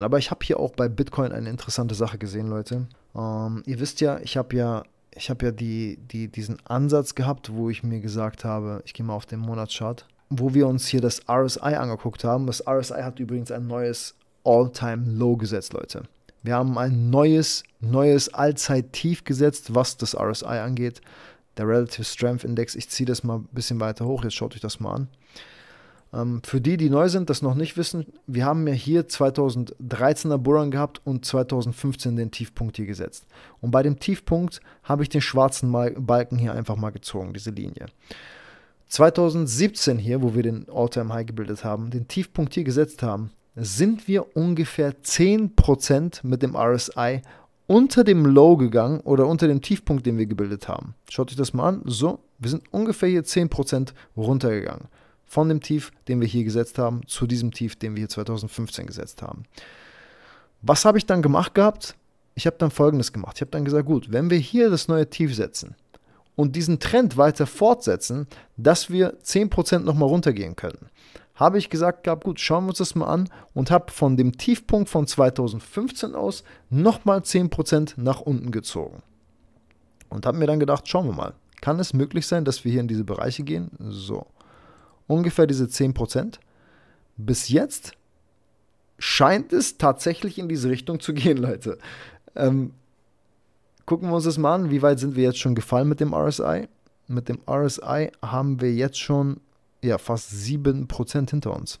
Aber ich habe hier auch bei Bitcoin eine interessante Sache gesehen, Leute. Ähm, ihr wisst ja, ich habe ja, ich habe ja die, die, diesen Ansatz gehabt, wo ich mir gesagt habe, ich gehe mal auf den Monatschart, wo wir uns hier das RSI angeguckt haben. Das RSI hat übrigens ein neues All-Time-Low gesetzt, Leute. Wir haben ein neues, neues Allzeit-Tief gesetzt, was das RSI angeht. Der Relative Strength Index, ich ziehe das mal ein bisschen weiter hoch, jetzt schaut euch das mal an. Ähm, für die, die neu sind, das noch nicht wissen, wir haben ja hier 2013er Buran gehabt und 2015 den Tiefpunkt hier gesetzt. Und bei dem Tiefpunkt habe ich den schwarzen Balken hier einfach mal gezogen, diese Linie. 2017 hier, wo wir den All-Time High gebildet haben, den Tiefpunkt hier gesetzt haben, sind wir ungefähr 10% mit dem RSI unter dem Low gegangen oder unter dem Tiefpunkt, den wir gebildet haben. Schaut euch das mal an. So, wir sind ungefähr hier 10% runtergegangen von dem Tief, den wir hier gesetzt haben, zu diesem Tief, den wir hier 2015 gesetzt haben. Was habe ich dann gemacht gehabt? Ich habe dann folgendes gemacht. Ich habe dann gesagt, gut, wenn wir hier das neue Tief setzen und diesen Trend weiter fortsetzen, dass wir 10% nochmal runtergehen können, habe ich gesagt gehabt, gut, schauen wir uns das mal an und habe von dem Tiefpunkt von 2015 aus nochmal 10% nach unten gezogen. Und habe mir dann gedacht, schauen wir mal, kann es möglich sein, dass wir hier in diese Bereiche gehen? So ungefähr diese 10%. Bis jetzt scheint es tatsächlich in diese Richtung zu gehen, Leute. Ähm, gucken wir uns das mal an, wie weit sind wir jetzt schon gefallen mit dem RSI. Mit dem RSI haben wir jetzt schon ja, fast 7% hinter uns.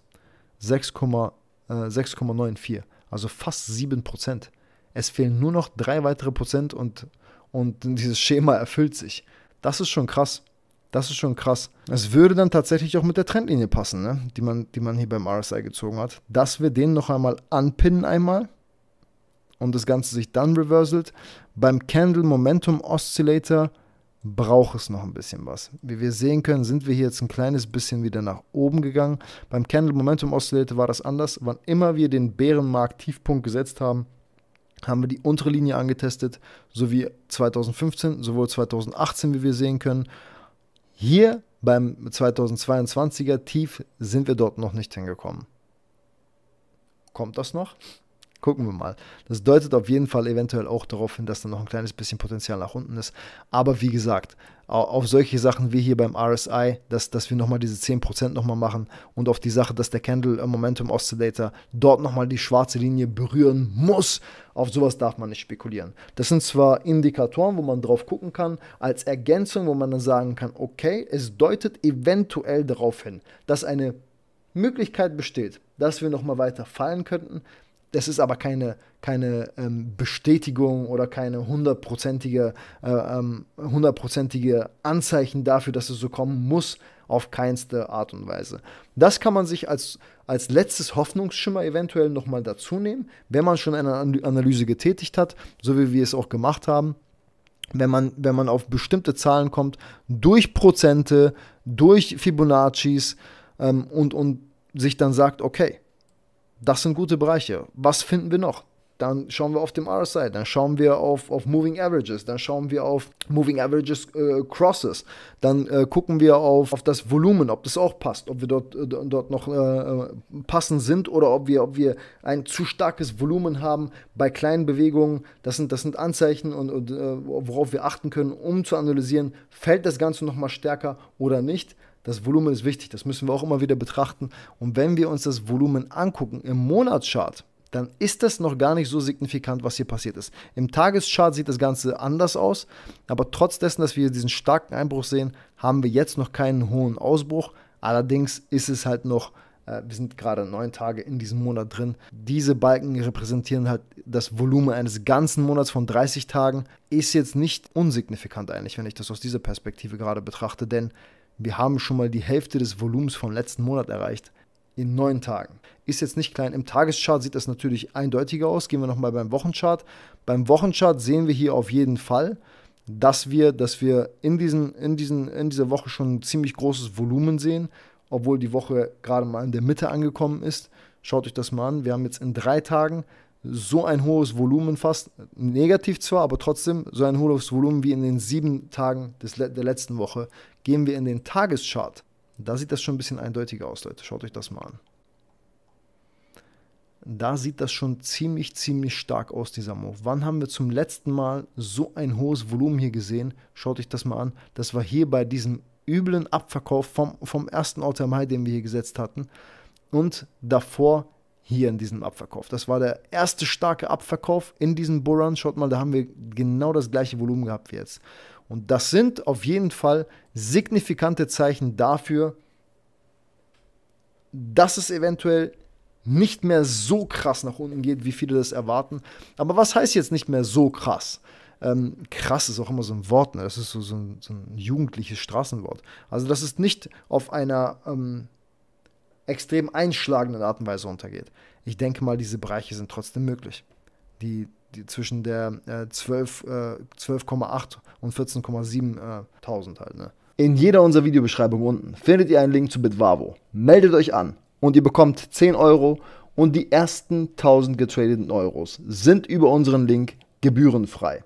6,94, äh, also fast 7%. Es fehlen nur noch drei weitere Prozent und, und dieses Schema erfüllt sich. Das ist schon krass. Das ist schon krass. Es würde dann tatsächlich auch mit der Trendlinie passen, ne? die, man, die man hier beim RSI gezogen hat. Dass wir den noch einmal anpinnen einmal und das Ganze sich dann reverselt. Beim Candle Momentum Oscillator braucht es noch ein bisschen was. Wie wir sehen können, sind wir hier jetzt ein kleines bisschen wieder nach oben gegangen. Beim Candle Momentum Oscillator war das anders. Wann immer wir den Bärenmarkt Tiefpunkt gesetzt haben, haben wir die untere Linie angetestet, so wie 2015, sowohl 2018, wie wir sehen können, hier beim 2022er Tief sind wir dort noch nicht hingekommen. Kommt das noch? gucken wir mal. Das deutet auf jeden Fall eventuell auch darauf hin, dass da noch ein kleines bisschen Potenzial nach unten ist. Aber wie gesagt, auf solche Sachen wie hier beim RSI, dass, dass wir nochmal diese 10% nochmal machen und auf die Sache, dass der Candle im Momentum Oscillator dort nochmal die schwarze Linie berühren muss, auf sowas darf man nicht spekulieren. Das sind zwar Indikatoren, wo man drauf gucken kann, als Ergänzung, wo man dann sagen kann, okay, es deutet eventuell darauf hin, dass eine Möglichkeit besteht, dass wir nochmal weiter fallen könnten, das ist aber keine, keine ähm, Bestätigung oder keine hundertprozentige, äh, ähm, hundertprozentige Anzeichen dafür, dass es so kommen muss, auf keinste Art und Weise. Das kann man sich als, als letztes Hoffnungsschimmer eventuell nochmal dazu nehmen, wenn man schon eine Analyse getätigt hat, so wie wir es auch gemacht haben wenn man, wenn man auf bestimmte Zahlen kommt, durch Prozente, durch Fibonaccis ähm, und, und sich dann sagt, okay, das sind gute Bereiche. Was finden wir noch? Dann schauen wir auf dem RSI, dann schauen wir auf, auf Moving Averages, dann schauen wir auf Moving Averages äh, Crosses, dann äh, gucken wir auf, auf das Volumen, ob das auch passt, ob wir dort, äh, dort noch äh, äh, passend sind oder ob wir, ob wir ein zu starkes Volumen haben bei kleinen Bewegungen. Das sind, das sind Anzeichen, und, und äh, worauf wir achten können, um zu analysieren, fällt das Ganze nochmal stärker oder nicht. Das Volumen ist wichtig, das müssen wir auch immer wieder betrachten. Und wenn wir uns das Volumen angucken im Monatschart, dann ist das noch gar nicht so signifikant, was hier passiert ist. Im Tageschart sieht das Ganze anders aus, aber trotz dessen, dass wir diesen starken Einbruch sehen, haben wir jetzt noch keinen hohen Ausbruch. Allerdings ist es halt noch, äh, wir sind gerade neun Tage in diesem Monat drin. Diese Balken repräsentieren halt das Volumen eines ganzen Monats von 30 Tagen. Ist jetzt nicht unsignifikant eigentlich, wenn ich das aus dieser Perspektive gerade betrachte, denn wir haben schon mal die Hälfte des Volumens vom letzten Monat erreicht. In neun Tagen. Ist jetzt nicht klein. Im Tageschart sieht das natürlich eindeutiger aus. Gehen wir nochmal beim Wochenchart. Beim Wochenchart sehen wir hier auf jeden Fall, dass wir, dass wir in, diesen, in, diesen, in dieser Woche schon ein ziemlich großes Volumen sehen, obwohl die Woche gerade mal in der Mitte angekommen ist. Schaut euch das mal an. Wir haben jetzt in drei Tagen so ein hohes Volumen fast, negativ zwar, aber trotzdem so ein hohes Volumen wie in den sieben Tagen des, der letzten Woche Gehen wir in den Tageschart. Da sieht das schon ein bisschen eindeutiger aus, Leute. Schaut euch das mal an. Da sieht das schon ziemlich, ziemlich stark aus, dieser Move. Wann haben wir zum letzten Mal so ein hohes Volumen hier gesehen? Schaut euch das mal an. Das war hier bei diesem üblen Abverkauf vom, vom ersten Autumn high den wir hier gesetzt hatten. Und davor hier in diesem Abverkauf. Das war der erste starke Abverkauf in diesem Bullrun. Schaut mal, da haben wir genau das gleiche Volumen gehabt wie jetzt. Und das sind auf jeden Fall signifikante Zeichen dafür, dass es eventuell nicht mehr so krass nach unten geht, wie viele das erwarten. Aber was heißt jetzt nicht mehr so krass? Ähm, krass ist auch immer so ein Wort, ne? das ist so, so, ein, so ein, jugendliches Straßenwort. Also das ist nicht auf einer ähm, extrem einschlagenden Art und Weise untergeht. Ich denke mal, diese Bereiche sind trotzdem möglich. Die, die zwischen der äh, 12,8 12 äh, und 14,7 äh, tausend halt. Ne? In jeder unserer Videobeschreibung unten findet ihr einen Link zu Bitwavo. Meldet euch an und ihr bekommt 10 Euro und die ersten 1000 getradeten Euros sind über unseren Link gebührenfrei.